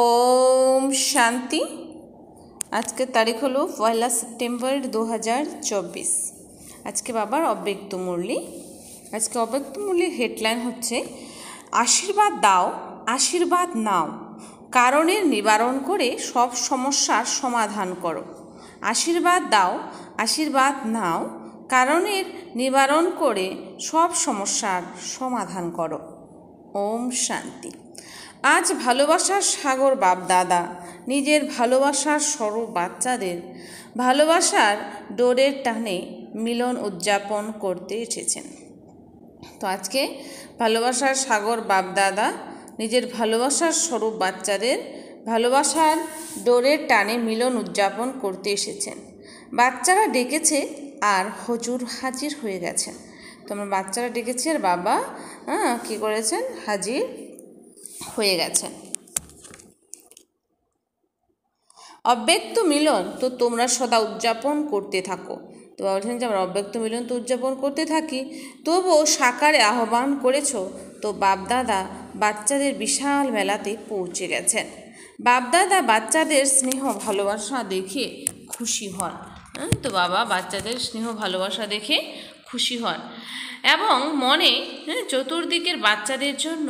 ওম শান্তি আজকের তারিখ হলো পয়লা সেপ্টেম্বর দু আজকে বাবার অব্যক্ত মুরলি আজকে অব্যক্ত মুরলির হেডলাইন হচ্ছে আশীর্বাদ দাও আশীর্বাদ নাও কারণের নিবারণ করে সব সমস্যার সমাধান করো আশীর্বাদ দাও আশীর্বাদ নাও কারণের নিবারণ করে সব সমস্যার সমাধান করো ওম শান্তি আজ ভালোবাসার সাগর বাপ দাদা নিজের ভালোবাসার স্বরূপ বাচ্চাদের ভালোবাসার ডোরের টানে মিলন উদযাপন করতে এসেছেন তো আজকে ভালোবাসার সাগর বাপ দাদা নিজের ভালোবাসার স্বরূপ বাচ্চাদের ভালোবাসার ডোরের টানে মিলন উদযাপন করতে এসেছেন বাচ্চারা ডেকেছে আর হজুর হাজির হয়ে গেছেন তোমার বাচ্চারা ডেকেছে আর বাবা হ্যাঁ কী করেছেন হাজির হয়ে গেছে অব্যক্ত মিলন তো তোমরা সদা উদযাপন করতে থাকো তো বলছেন যে আমরা অব্যক্ত মিলন তো উদযাপন করতে থাকি তবুও সাকারে আহ্বান করেছ তো বাপদাদা বাচ্চাদের বিশাল মেলাতে পৌঁছে গেছেন বাপদাদা বাচ্চাদের স্নেহ ভালোবাসা দেখে খুশি হন হ্যাঁ, তো বাবা বাচ্চাদের স্নেহ ভালোবাসা দেখে খুশি হন এবং মনে হ্যাঁ, চতুর্দিকের বাচ্চাদের জন্য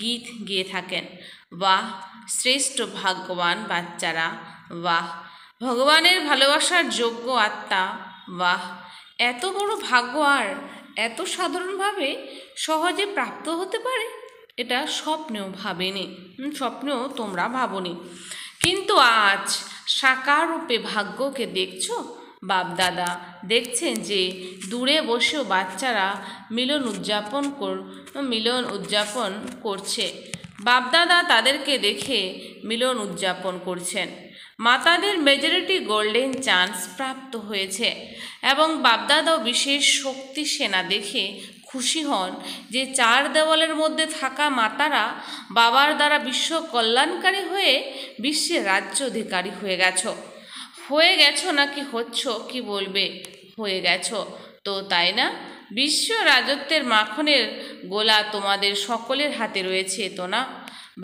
গীত গেয়ে থাকেন বা শ্রেষ্ঠ ভাগ্যবান বাচ্চারা বাহ ভগবানের ভালোবাসার যোগ্য আত্মা বাহ এত বড় ভাগ্য আর এত সাধারণভাবে সহজে প্রাপ্ত হতে পারে এটা স্বপ্নেও ভাবেনি স্বপ্নেও তোমরা ভাবনি কিন্তু আজ সাকার রূপে ভাগ্যকে দেখছো বাপদাদা দেখছেন যে দূরে বসেও বাচ্চারা মিলন উদযাপন কর মিলন উদযাপন করছে বাপদাদা তাদেরকে দেখে মিলন উদযাপন করছেন মাতাদের মেজরিটি গোল্ডেন চান্স প্রাপ্ত হয়েছে এবং বাপদাদাও বিশেষ শক্তি সেনা দেখে খুশি হন যে চার দেওয়ালের মধ্যে থাকা মাতারা বাবার দ্বারা বিশ্ব কল্যাণকারী হয়ে বিশ্বের রাজ্য অধিকারী হয়ে গেছ হয়ে গেছো নাকি হচ্ছ কি বলবে হয়ে গেছো তো তাই না বিশ্ব রাজত্বের মাখনের গোলা তোমাদের সকলের হাতে রয়েছে তো না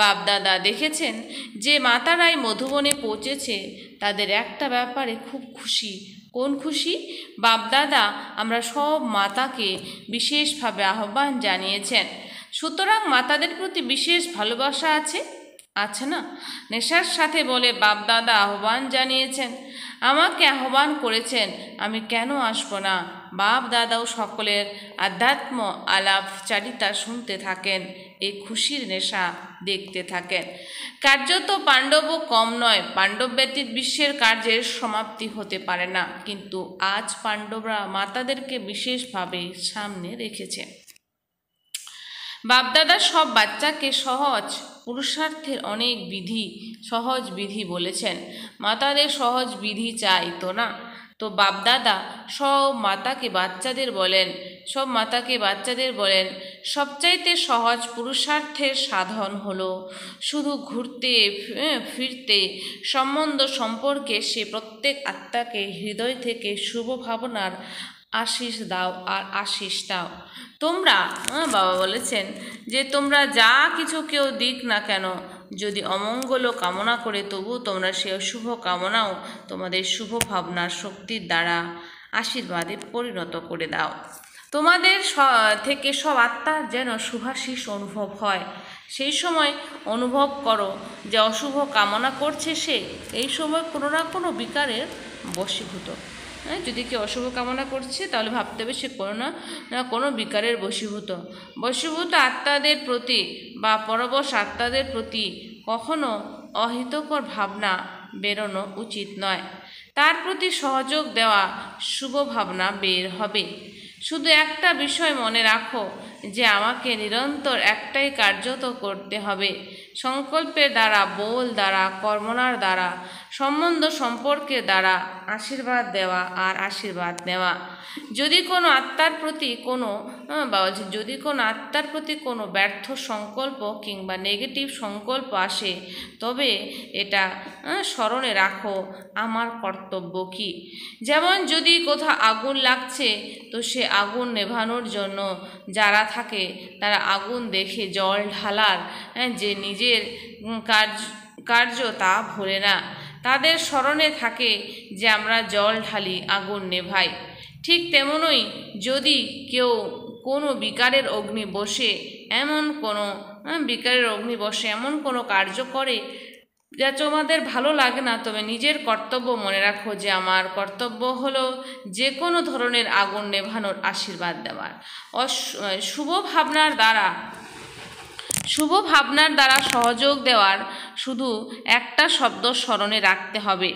বাপদাদা দেখেছেন যে মাতারাই মধুবনে পৌঁছেছে তাদের একটা ব্যাপারে খুব খুশি কোন খুশি বাপদাদা আমরা সব মাতাকে বিশেষভাবে আহ্বান জানিয়েছেন সুতরাং মাতাদের প্রতি বিশেষ ভালোবাসা আছে আছে না নেশার সাথে বলে বাপদাদা আহ্বান জানিয়েছেন আমাকে আহ্বান করেছেন আমি কেন আসব না বাপ দাদাও সকলের আধ্যাত্ম আলাপ চারিতা শুনতে থাকেন এই খুশির নেশা দেখতে থাকেন কার্যত পাণ্ডবও কম নয় পাণ্ডব ব্যতীত বিশ্বের কার্যের সমাপ্তি হতে পারে না কিন্তু আজ পাণ্ডবরা মাতাদেরকে বিশেষভাবে সামনে রেখেছে বাপদাদা সব বাচ্চাকে সহজ পুরুষার্থের অনেক বিধি সহজ বিধি বলেছেন মাতাদের সহজ বিধি চাই তো না তো বাপদাদা সব মাতাকে বাচ্চাদের বলেন সব মাতাকে বাচ্চাদের বলেন সবচাইতে সহজ পুরুষার্থের সাধন হলো শুধু ঘুরতে ফিরতে সম্বন্ধ সম্পর্কে সে প্রত্যেক আত্মাকে হৃদয় থেকে শুভ ভাবনার আশিস দাও আর আশিস দাও তোমরা বাবা বলেছেন যে তোমরা যা কিছু কেউ দিক না কেন যদি অমঙ্গলও কামনা করে তবু তোমরা সে শুভ কামনাও তোমাদের শুভ ভাবনার শক্তির দ্বারা আশীর্বাদে পরিণত করে দাও তোমাদের থেকে সব আত্মা যেন শুভাশিস অনুভব হয় সেই সময় অনুভব করো যে অশুভ কামনা করছে সে এই সময় কোনো না কোনো বিকারের বশীভূত হ্যাঁ, যদি কেউ অশুভ কামনা করছে তাহলে ভাবতে হবে সে কোনো না কোনো বিকারের বশীভূত বশীভূত আত্মাদের প্রতি বা পরবশ আত্মাদের প্রতি কখনো অহিতকর ভাবনা বেরোনো উচিত নয় তার প্রতি সহযোগ দেওয়া শুভ ভাবনা বের হবে শুধু একটা বিষয় মনে রাখো যে আমাকে নিরন্তর একটাই কার্যত করতে হবে সংকল্পের দ্বারা বোল দ্বারা কর্মনার দ্বারা সম্বন্ধ সম্পর্কে দ্বারা আশীর্বাদ দেওয়া আর আশীর্বাদ নেওয়া যদি কোনো আত্মার প্রতি কোনো বা যদি কোনো আত্মার প্রতি কোনো ব্যর্থ সংকল্প কিংবা নেগেটিভ সংকল্প আসে তবে এটা স্মরণে রাখো আমার কর্তব্য কি যেমন যদি কোথাও আগুন লাগছে তো সে আগুন নেভানোর জন্য যারা থাকে তারা আগুন দেখে জল ঢালার যে নিজের কাজ কার্য তা ভোলে না তাদের স্মরণে থাকে যে আমরা জল ঢালি আগুন নেভাই ঠিক তেমনই যদি কেউ কোনো বিকারের অগ্নি বসে এমন কোনো বিকারের অগ্নি বসে এমন কোনো কার্য করে যা তোমাদের ভালো লাগে না তবে নিজের কর্তব্য মনে রাখো যে আমার কর্তব্য হলো যে কোনো ধরনের আগুন নেভানোর আশীর্বাদ দেওয়ার অশুভ ভাবনার দ্বারা শুভ ভাবনার দ্বারা সহযোগ দেওয়ার শুধু একটা শব্দ স্মরণে রাখতে হবে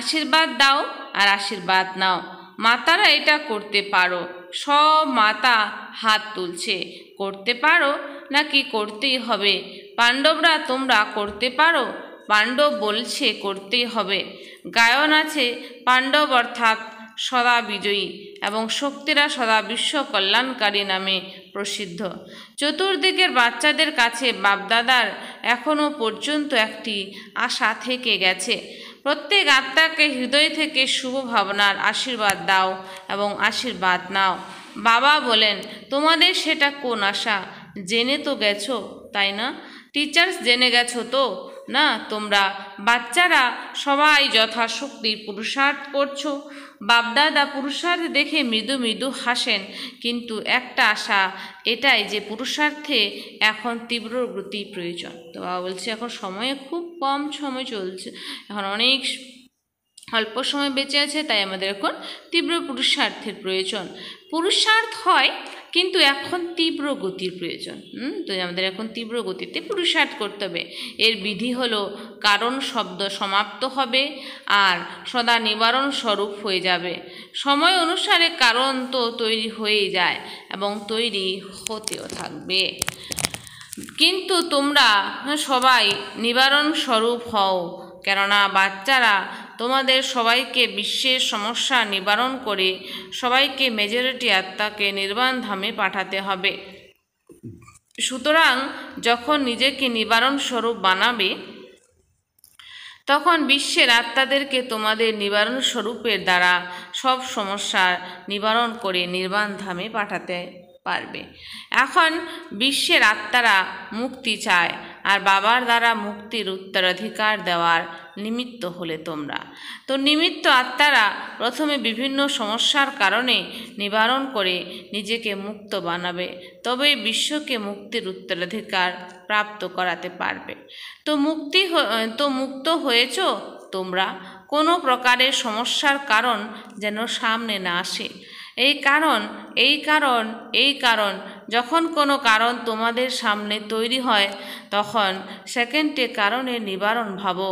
আশীর্বাদ দাও আর আশীর্বাদ নাও মাতারা এটা করতে পারো সব মাতা হাত তুলছে করতে পারো নাকি করতেই হবে পাণ্ডবরা তোমরা করতে পারো পাণ্ডব বলছে করতেই হবে গায়ন আছে পাণ্ডব অর্থাৎ সদা বিজয়ী এবং শক্তিরা সদা বিশ্ব কল্যাণকারী নামে প্রসিদ্ধ চতুর্দিকের বাচ্চাদের কাছে বাপদাদার এখনও পর্যন্ত একটি আশা থেকে গেছে প্রত্যেক আত্মাকে হৃদয় থেকে শুভ ভাবনার আশীর্বাদ দাও এবং আশীর্বাদ নাও বাবা বলেন তোমাদের সেটা কোন আশা জেনে তো গেছো তাই না টিচার্স জেনে গেছো তো না তোমরা বাচ্চারা সবাই যথাশক্তি পুরুষার্থ করছো বাপদাদা পুরুষার্থ দেখে মৃদু মৃদু হাসেন কিন্তু একটা আশা এটাই যে পুরুষার্থে এখন তীব্র গতি প্রয়োজন তো বাবা বলছে এখন সময়ে খুব কম সময় চলছে এখন অনেক অল্প সময় বেঁচে আছে তাই আমাদের এখন তীব্র পুরুষার্থের প্রয়োজন পুরুষার্থ হয় কিন্তু এখন তীব্র গতির প্রয়োজন তো আমাদের এখন তীব্র গতিতে পুরুষার্থ করতে হবে এর বিধি হলো কারণ শব্দ সমাপ্ত হবে আর সদা নিবারণ স্বরূপ হয়ে যাবে সময় অনুসারে কারণ তো তৈরি হয়েই যায় এবং তৈরি হতেও থাকবে কিন্তু তোমরা সবাই নিবারণ স্বরূপ হও কেননা বাচ্চারা তোমাদের সবাইকে বিশ্বের সমস্যা নিবারণ করে সবাইকে মেজরিটি আত্মাকে নির্বাণ ধামে পাঠাতে হবে সুতরাং যখন নিজেকে নিবারণ স্বরূপ বানাবে তখন বিশ্বের আত্মাদেরকে তোমাদের নিবারণ স্বরূপের দ্বারা সব সমস্যার নিবারণ করে নির্বাণ ধামে পাঠাতে পারবে এখন বিশ্বের আত্মারা মুক্তি চায় আর বাবার দ্বারা মুক্তির উত্তরাধিকার দেওয়ার নিমিত্ত হলে তোমরা তো নিমিত্ত আত্মারা প্রথমে বিভিন্ন সমস্যার কারণে নিবারণ করে নিজেকে মুক্ত বানাবে তবে বিশ্বকে মুক্তির উত্তরাধিকার প্রাপ্ত করাতে পারবে তো মুক্তি তো মুক্ত হয়েছ তোমরা কোনো প্রকারের সমস্যার কারণ যেন সামনে না আসে এই কারণ এই কারণ এই কারণ যখন কোনো কারণ তোমাদের সামনে তৈরি হয় তখন সেকেন্ডে কারণের নিবারণ ভাবো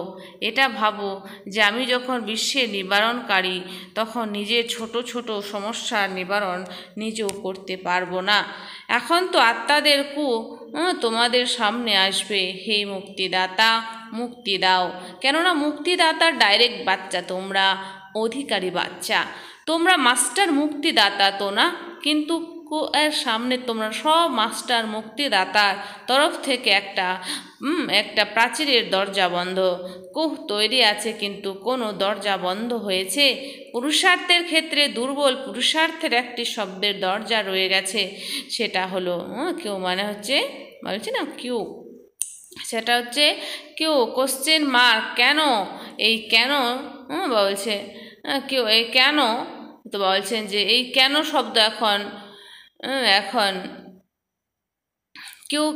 এটা ভাবো যে আমি যখন বিশ্বে নিবারণকারী তখন নিজের ছোট ছোট সমস্যার নিবারণ নিজেও করতে পারবো না এখন তো আত্মাদের কু তোমাদের সামনে আসবে হে মুক্তিদাতা মুক্তি দাও কেননা মুক্তিদাতার ডাইরেক্ট বাচ্চা তোমরা অধিকারী বাচ্চা তোমরা মাস্টার মুক্তিদাতা তো না কিন্তু এর সামনে তোমরা সব মাস্টার মুক্তিদাতার তরফ থেকে একটা একটা প্রাচীরের দরজা বন্ধ কুহ তৈরি আছে কিন্তু কোনো দরজা বন্ধ হয়েছে পুরুষার্থের ক্ষেত্রে দুর্বল পুরুষার্থের একটি শব্দের দরজা রয়ে গেছে সেটা হলো কেউ মানে হচ্ছে বলছি না কিউ সেটা হচ্ছে কেউ কোশ্চেন মার্ক কেন এই কেন বলছে কেউ এই কেন তো বলছেন যে এই কেন শব্দ এখন এখন কেউ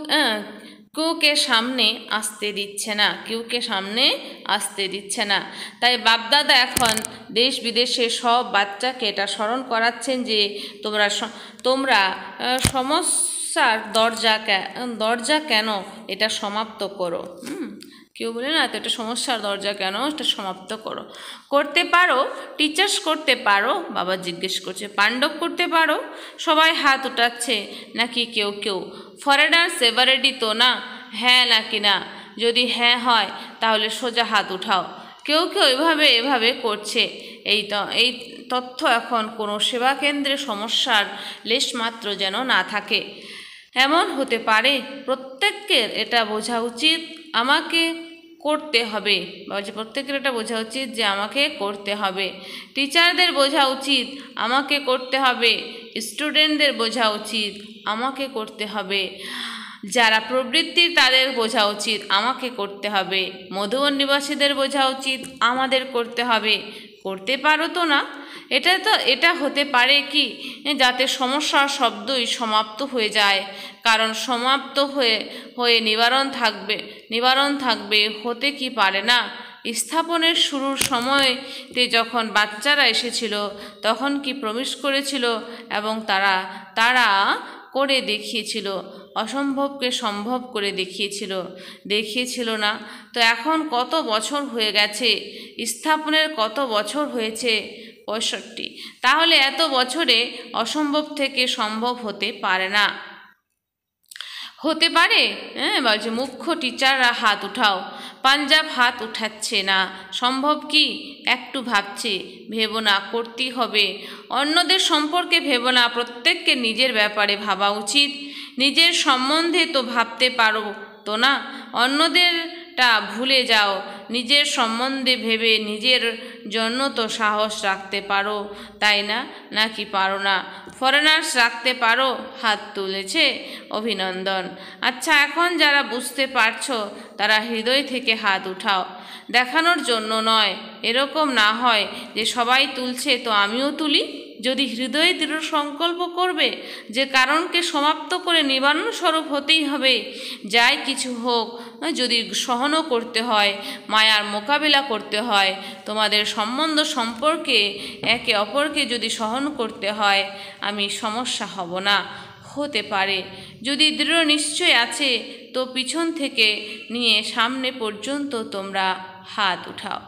কেউকে সামনে আসতে দিচ্ছে না কেউকে সামনে আসতে দিচ্ছে না তাই বাপদাদা এখন দেশ বিদেশে সব বাচ্চাকে এটা স্মরণ করাচ্ছেন যে তোমরা তোমরা সমস্যার দরজা দরজা কেন এটা সমাপ্ত করো হুম কেউ বলে না তো সমস্যার দরজা কেন এটা সমাপ্ত করো করতে পারো টিচার্স করতে পারো বাবা জিজ্ঞেস করছে পাণ্ডব করতে পারো সবাই হাত উঠাচ্ছে নাকি কেউ কেউ ফরেনার সেভারেডি তো না হ্যাঁ নাকি না যদি হ্যাঁ হয় তাহলে সোজা হাত উঠাও কেউ কেউ এভাবে এভাবে করছে এই এই তথ্য এখন কোনো সেবা কেন্দ্রে সমস্যার লেশমাত্র যেন না থাকে এমন হতে পারে প্রত্যেকের এটা বোঝা উচিত আমাকে করতে হবে বাবাজি প্রত্যেকের এটা বোঝা উচিত যে আমাকে করতে হবে টিচারদের বোঝা উচিত আমাকে করতে হবে স্টুডেন্টদের বোঝা উচিত আমাকে করতে হবে যারা প্রবৃত্তির তাদের বোঝা উচিত আমাকে করতে হবে মধুবন নিবাসীদের বোঝা উচিত আমাদের করতে হবে করতে পারো তো না এটা তো এটা হতে পারে কি যাতে সমস্যা শব্দই সমাপ্ত হয়ে যায় কারণ সমাপ্ত হয়ে হয়ে নিবারণ থাকবে নিবারণ থাকবে হতে কি পারে না স্থাপনের শুরুর সময়তে যখন বাচ্চারা এসেছিল তখন কি প্রবেশ করেছিল এবং তারা তারা করে দেখিয়েছিল অসম্ভবকে সম্ভব করে দেখিয়েছিল দেখিয়েছিল না তো এখন কত বছর হয়ে গেছে স্থাপনের কত বছর হয়েছে পঁয়ষট্টি তাহলে এত বছরে অসম্ভব থেকে সম্ভব হতে পারে না হতে পারে হ্যাঁ বলছে মুখ্য টিচাররা হাত উঠাও পাঞ্জাব হাত উঠাচ্ছে না সম্ভব কি একটু ভাবছে ভেবো না করতেই হবে অন্যদের সম্পর্কে ভেবো না প্রত্যেককে নিজের ব্যাপারে ভাবা উচিত নিজের সম্বন্ধে তো ভাবতে পারো তো না অন্যদের তা ভুলে যাও নিজের সম্বন্ধে ভেবে নিজের জন্য তো সাহস রাখতে পারো তাই না নাকি পারো না ফরেনার্স রাখতে পারো হাত তুলেছে অভিনন্দন আচ্ছা এখন যারা বুঝতে পারছো তারা হৃদয় থেকে হাত উঠাও দেখানোর জন্য নয় এরকম না হয় যে সবাই তুলছে তো আমিও তুলি যদি হৃদয়ে দৃঢ় সংকল্প করবে যে কারণকে সমাপ্ত করে নিবারণ স্বরূপ হতেই হবে যাই কিছু হোক যদি সহনও করতে হয় মায়ার মোকাবিলা করতে হয় তোমাদের সম্বন্ধ সম্পর্কে একে অপরকে যদি সহন করতে হয় আমি সমস্যা হব না হতে পারে যদি দৃঢ় নিশ্চয় আছে তো পিছন থেকে নিয়ে সামনে পর্যন্ত তোমরা হাত উঠাও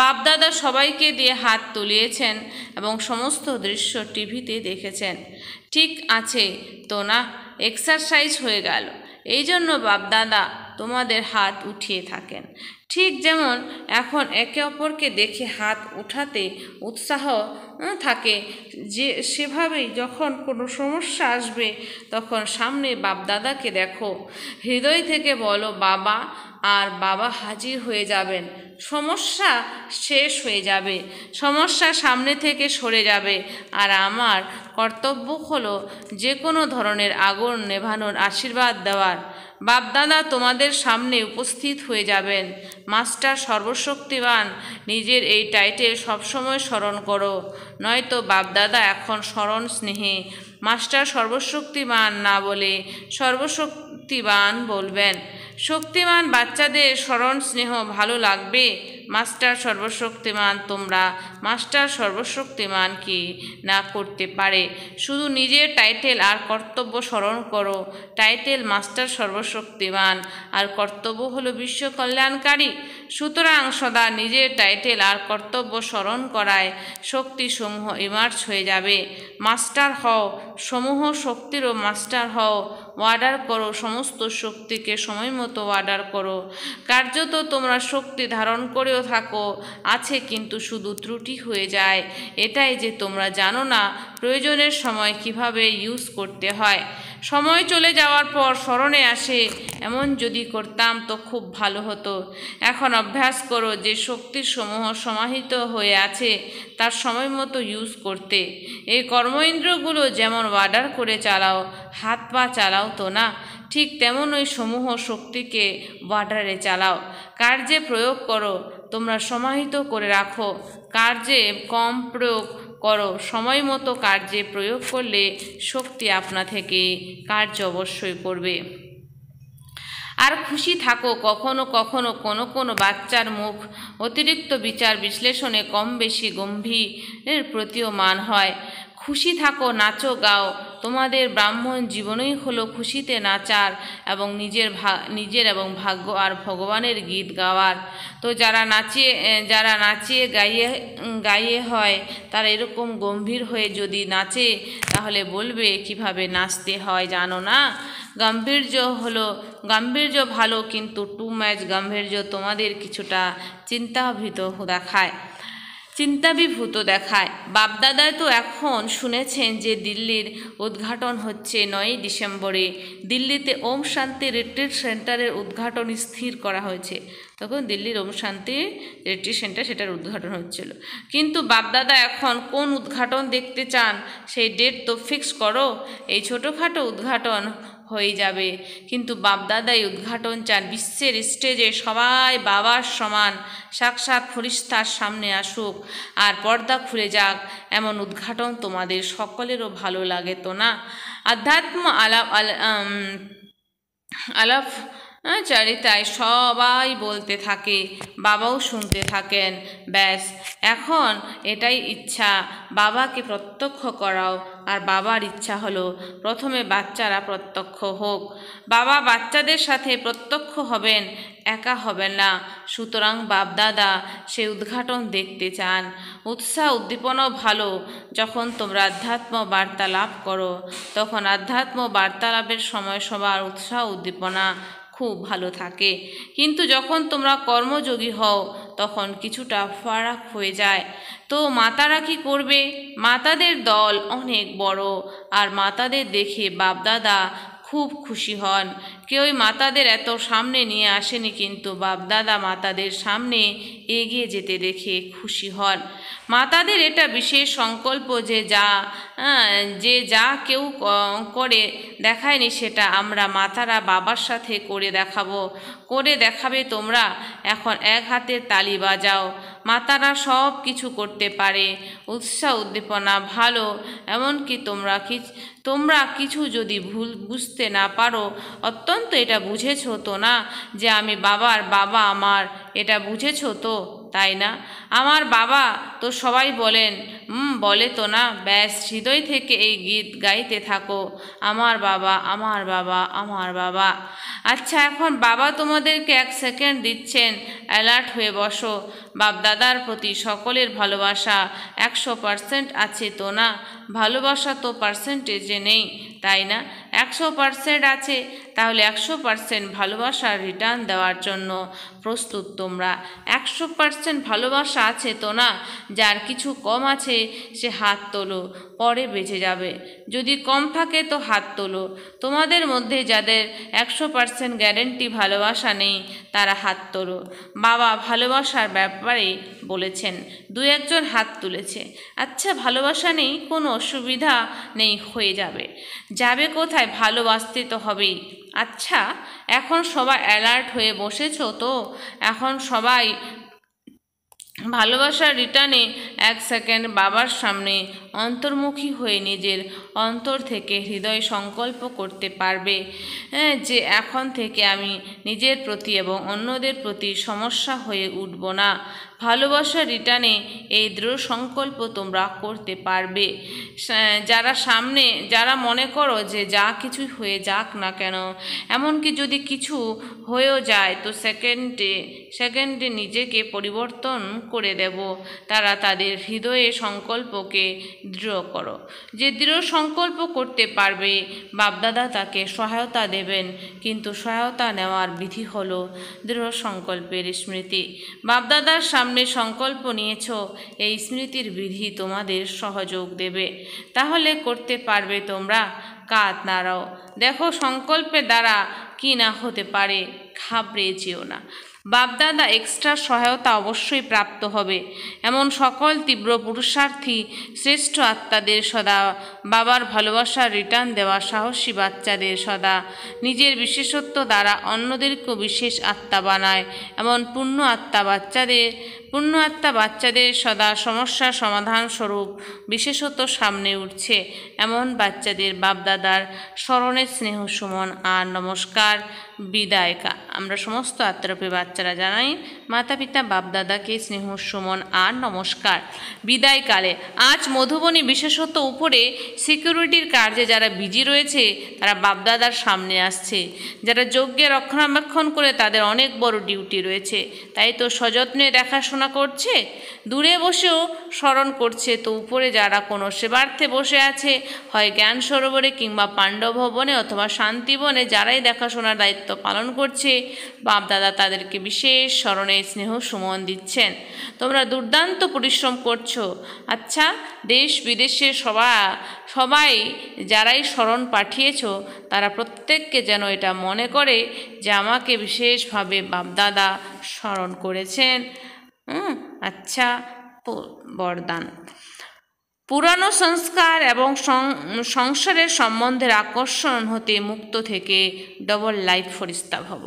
বাপদাদা সবাইকে দিয়ে হাত তুলিয়েছেন এবং সমস্ত দৃশ্য টিভিতে দেখেছেন ঠিক আছে তো না এক্সারসাইজ হয়ে গেল এই জন্য বাপদাদা তোমাদের হাত উঠিয়ে থাকেন ঠিক যেমন এখন একে অপরকে দেখে হাত উঠাতে উৎসাহ থাকে যে সেভাবেই যখন কোনো সমস্যা আসবে তখন সামনে বাপদাদাকে দেখো হৃদয় থেকে বলো বাবা আর বাবা হাজির হয়ে যাবেন সমস্যা শেষ হয়ে যাবে সমস্যা সামনে থেকে সরে যাবে আর আমার কর্তব্য হলো যে কোনো ধরনের আগুন নেভানোর আশীর্বাদ দেওয়ার বাপদাদা তোমাদের সামনে উপস্থিত হয়ে যাবেন মাস্টার সর্বশক্তিবান নিজের এই টাইটেল সবসময় স্মরণ করো নয়তো বাপদাদা এখন স্মরণ স্নেহে মাস্টার সর্বশক্তিমান না বলে সর্বশক্তিবান বলবেন শক্তিমান বাচ্চাদের স্মরণ স্নেহ ভালো লাগবে মাস্টার সর্বশক্তিমান তোমরা মাস্টার সর্বশক্তিমান কি না করতে পারে শুধু নিজের টাইটেল আর কর্তব্য স্মরণ করো টাইটেল মাস্টার সর্বশক্তিমান আর কর্তব্য হলো বিশ্ব কল্যাণকারী সুতরাং সদা নিজের টাইটেল আর কর্তব্য স্মরণ করায় শক্তিসমূহ ইমার্জ হয়ে যাবে মাস্টার হও সমূহ শক্তিরও মাস্টার হও অর্ডার করো সমস্ত শক্তিকে সময় মতো অর্ডার করো কার্যত তোমরা শক্তি ধারণ করে করেও থাকো আছে কিন্তু শুধু ত্রুটি হয়ে যায় এটাই যে তোমরা জানো না প্রয়োজনের সময় কিভাবে ইউজ করতে হয় সময় চলে যাওয়ার পর স্মরণে আসে এমন যদি করতাম তো খুব ভালো হতো এখন অভ্যাস করো যে শক্তির সমূহ সমাহিত হয়ে আছে তার সময় মতো ইউজ করতে এই কর্মেন্দ্রগুলো যেমন অর্ডার করে চালাও হাত পা চালাও তো না ঠিক তেমন ওই সমূহ শক্তিকে বার্ডারে চালাও কার্যে প্রয়োগ করো তোমরা সমাহিত করে রাখো কার্যে কম প্রয়োগ করো সময় মতো কার্যে প্রয়োগ করলে শক্তি আপনা থেকে কার্য অবশ্যই করবে আর খুশি থাকো কখনো কখনো কোনো কোনো বাচ্চার মুখ অতিরিক্ত বিচার বিশ্লেষণে কম বেশি গম্ভীরের মান হয় খুশি থাকো নাচো গাও তোমাদের ব্রাহ্মণ জীবনই হলো খুশিতে নাচার এবং নিজের নিজের এবং ভাগ্য আর ভগবানের গীত গাওয়ার তো যারা নাচিয়ে যারা নাচিয়ে গাইয়ে গাইয়ে হয় তারা এরকম গম্ভীর হয়ে যদি নাচে তাহলে বলবে কিভাবে নাচতে হয় জানো না গাম্ভীর্য হলো গাম্ভীর্য ভালো কিন্তু টু ম্যাচ গাম্ভীর্য তোমাদের কিছুটা চিন্তাভিত দেখায় চিন্তাবিভূত দেখায় বাপদাদায় তো এখন শুনেছেন যে দিল্লির উদ্ঘাটন হচ্ছে নয়ই ডিসেম্বরে দিল্লিতে ওম শান্তি রিট্রিট সেন্টারের উদ্ঘাটন স্থির করা হয়েছে তখন দিল্লির ওম শান্তি রিট্রিট সেন্টার সেটার উদ্ঘাটন হচ্ছিল কিন্তু বাপদাদা এখন কোন উদ্ঘাটন দেখতে চান সেই ডেট তো ফিক্স করো এই ছোটোখাটো উদ্ঘাটন হয়ে যাবে কিন্তু বাপদাদাই উদ্ঘাটন চান বিশ্বের স্টেজে সবাই বাবার সমান সাক্ষাৎ ফরিস্তার সামনে আসুক আর পর্দা খুলে যাক এমন উদ্ঘাটন তোমাদের সকলেরও ভালো লাগে তো না আধ্যাত্ম আলাপ আলাপ চারিতায় সবাই বলতে থাকে বাবাও শুনতে থাকেন ব্যাস এখন এটাই ইচ্ছা বাবাকে প্রত্যক্ষ করাও আর বাবার ইচ্ছা হলো প্রথমে বাচ্চারা প্রত্যক্ষ হোক বাবা বাচ্চাদের সাথে প্রত্যক্ষ হবেন একা হবেন না সুতরাং বাপদাদা সে উদ্ঘাটন দেখতে চান উৎসাহ উদ্দীপনাও ভালো যখন তোমরা আধ্যাত্ম বার্তালাপ করো তখন আধ্যাত্ম বার্তালাপের সময় সবার উৎসাহ উদ্দীপনা খুব ভালো থাকে কিন্তু যখন তোমরা কর্মযোগী হও তখন কিছুটা ফারাক হয়ে যায় তো মাতারা কি করবে মাতাদের দল অনেক বড় আর মাতাদের দেখে বাপদাদা খুব খুশি হন কেউ মাতাদের এত সামনে নিয়ে আসেনি কিন্তু বাপদাদা মাতাদের সামনে এগিয়ে যেতে দেখে খুশি হন মাতাদের এটা বিশেষ সংকল্প যে যা হ্যাঁ, যে যা কেউ করে দেখায়নি সেটা আমরা মাতারা বাবার সাথে করে দেখাবো করে দেখাবে তোমরা এখন এক হাতে তালি বাজাও মাতারা সব কিছু করতে পারে উৎসাহ উদ্দীপনা ভালো এমনকি তোমরা তোমরা কিছু যদি ভুল বুঝতে না পারো অত্যন্ত এটা বুঝেছ তো না যে আমি বাবার বাবা আমার এটা বুঝেছ তো তাই না আমার বাবা তো সবাই বলেন বলে তো না ব্যাস হৃদয় থেকে এই গীত গাইতে থাকো আমার বাবা আমার বাবা আমার বাবা আচ্ছা এখন বাবা তোমাদেরকে এক সেকেন্ড দিচ্ছেন অ্যালার্ট হয়ে বসো বাপদাদার প্রতি সকলের ভালোবাসা একশো পারসেন্ট আছে তো না ভালোবাসা তো পার্সেন্টেজে নেই তাই না একশো পারসেন্ট আছে তাহলে একশো পারসেন্ট ভালোবাসা রিটার্ন দেওয়ার জন্য প্রস্তুত তোমরা একশো পারসেন্ট ভালোবাসা আছে তো না যার কিছু কম আছে সে হাত তোলো পরে বেঁচে যাবে যদি কম থাকে তো হাত তোলো তোমাদের মধ্যে যাদের একশো পার্সেন্ট গ্যারেন্টি ভালোবাসা নেই তারা হাত তোলো বাবা ভালোবাসার ব্যাপারে বলেছেন দু একজন হাত তুলেছে আচ্ছা ভালোবাসা নেই কোনো অসুবিধা নেই হয়ে যাবে যাবে কোথায় ভালোবাসতে তো হবেই আচ্ছা এখন সবাই অ্যালার্ট হয়ে বসেছো তো এখন সবাই ভালোবাসার রিটার্নে এক সেকেন্ড বাবার সামনে অন্তর্মুখী হয়ে নিজের অন্তর থেকে হৃদয় সংকল্প করতে পারবে যে এখন থেকে আমি নিজের প্রতি এবং অন্যদের প্রতি সমস্যা হয়ে উঠব না ভালোবাসা রিটার্নে এই দৃঢ় সংকল্প তোমরা করতে পারবে যারা সামনে যারা মনে করো যে যা কিছুই হয়ে যাক না কেন এমনকি যদি কিছু হয়েও যায় তো সেকেন্ডে সেকেন্ডে নিজেকে পরিবর্তন করে দেব তারা তাদের হৃদয়ে সংকল্পকে দৃঢ় করো যে দৃঢ় সংকল্প করতে পারবে বাপদাদা তাকে সহায়তা দেবেন কিন্তু সহায়তা নেওয়ার বিধি হল দৃঢ় সংকল্পের স্মৃতি বাপদাদার সামনে সংকল্প নিয়েছ এই স্মৃতির বিধি তোমাদের সহযোগ দেবে তাহলে করতে পারবে তোমরা কাত নাড়াও দেখো সংকল্পে দ্বারা কি না হতে পারে খাবড়ে যেও না বাপদাদা এক্সট্রা সহায়তা অবশ্যই প্রাপ্ত হবে এমন সকল তীব্র পুরুষার্থী শ্রেষ্ঠ আত্মাদের সদা বাবার ভালোবাসার রিটার্ন দেওয়া সাহসী বাচ্চাদের সদা নিজের বিশেষত্ব দ্বারা অন্যদেরকেও বিশেষ আত্মা বানায় এমন পূর্ণ আত্মা বাচ্চাদের পূর্ণ আত্মা বাচ্চাদের সদা সমস্যা সমাধান স্বরূপ বিশেষত সামনে উঠছে এমন বাচ্চাদের বাপদাদার স্মরণের স্নেহ সুমন আর নমস্কার বিদায় আমরা সমস্ত আত্মরূপে বাচ্চারা জানাই মাতা পিতা বাপদাদাকে স্নেহ সুমন আর নমস্কার বিদায়কালে আজ মধুবনী বিশেষত উপরে সিকিউরিটির কার্যে যারা বিজি রয়েছে তারা বাপদাদার সামনে আসছে যারা যজ্ঞে রক্ষণাবেক্ষণ করে তাদের অনেক বড় ডিউটি রয়েছে তাই তো সযত্নে দেখাশোনা উপাসনা করছে দূরে বসেও স্মরণ করছে তো উপরে যারা কোনো সেবার্থে বসে আছে হয় জ্ঞান সরোবরে কিংবা পাণ্ডব ভবনে অথবা শান্তিবনে যারাই দেখাশোনার দায়িত্ব পালন করছে বাপদাদা তাদেরকে বিশেষ স্মরণে স্নেহ সুমন দিচ্ছেন তোমরা দুর্দান্ত পরিশ্রম করছো আচ্ছা দেশ বিদেশে সবা সবাই যারাই স্মরণ পাঠিয়েছ তারা প্রত্যেককে যেন এটা মনে করে যে আমাকে বিশেষভাবে বাপদাদা স্মরণ করেছেন আচ্ছা বরদান পুরানো সংস্কার এবং সংসারের সম্বন্ধের আকর্ষণ হতে মুক্ত থেকে ডবল লাইফ ফরিস্তা ভব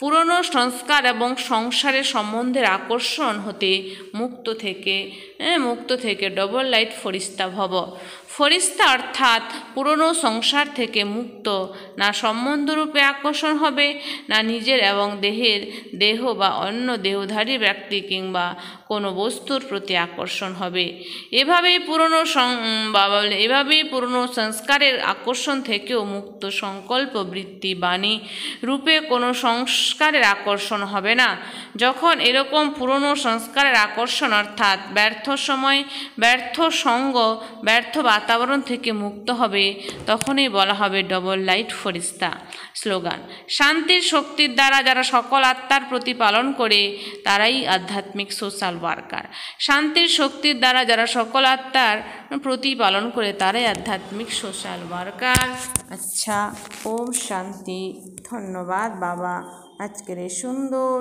পুরনো সংস্কার এবং সংসারের সম্বন্ধের আকর্ষণ হতে মুক্ত থেকে মুক্ত থেকে ডবল লাইট ফরিস্তা ভব ফরিস্তা অর্থাৎ পুরনো সংসার থেকে মুক্ত না সম্বন্ধরূপে আকর্ষণ হবে না নিজের এবং দেহের দেহ বা অন্য দেহধারী ব্যক্তি কিংবা কোনো বস্তুর প্রতি আকর্ষণ হবে এভাবেই পুরনো এভাবেই পুরনো সংস্কারের আকর্ষণ থেকেও মুক্ত সংকল্প বৃত্তি বাণী রূপে কোনো সংস সংস্কারের আকর্ষণ হবে না যখন এরকম পুরনো সংস্কারের আকর্ষণ অর্থাৎ ব্যর্থ সময় ব্যর্থ সঙ্গ ব্যর্থ বাতাবরণ থেকে মুক্ত হবে তখনই বলা হবে ডবল লাইট ফরিস্তা স্লোগান শান্তির শক্তির দ্বারা যারা সকল আত্মার প্রতিপালন করে তারাই আধ্যাত্মিক সোশ্যাল ওয়ার্কার শান্তির শক্তির দ্বারা যারা সকল আত্মার প্রতিপালন করে তারাই আধ্যাত্মিক সোশ্যাল ওয়ার্কার আচ্ছা ওম শান্তি ধন্যবাদ বাবা আজকের এই সুন্দর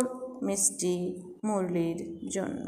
মিষ্টি মুরলির জন্য